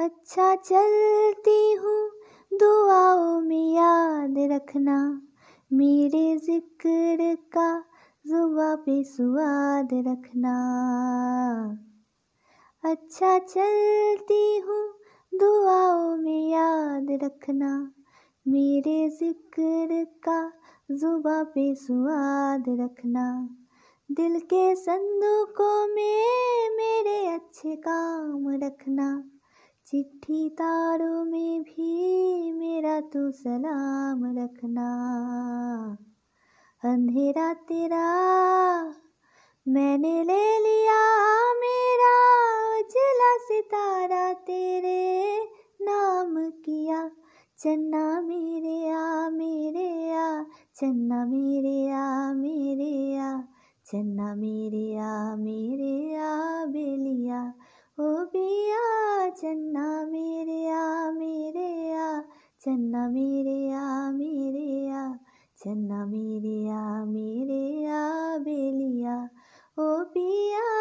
अच्छा चलती हूँ दुआओं में याद रखना मेरे जिक्र का जुबा पे स्वाद रखना अच्छा चलती हूँ दुआओं में याद रखना मेरे जिक्र का जुबा पे स्वाद रखना दिल के संदूकों में मेरे अच्छे काम रखना चिट्ठी तारों में भी मेरा तू सलाम रखना अंधेरा तेरा मैंने ले लिया मेरा उजला सितारा तेरे नाम किया चन्ना मेरे आ मेरे आ चन्ना मेरे आ मेरे आ चन्ना मेरे आ मेरे आ चन्ना मेरे आ मेरे आ चन्ना मेरे आ मेरे आ बेलिया ओ पिया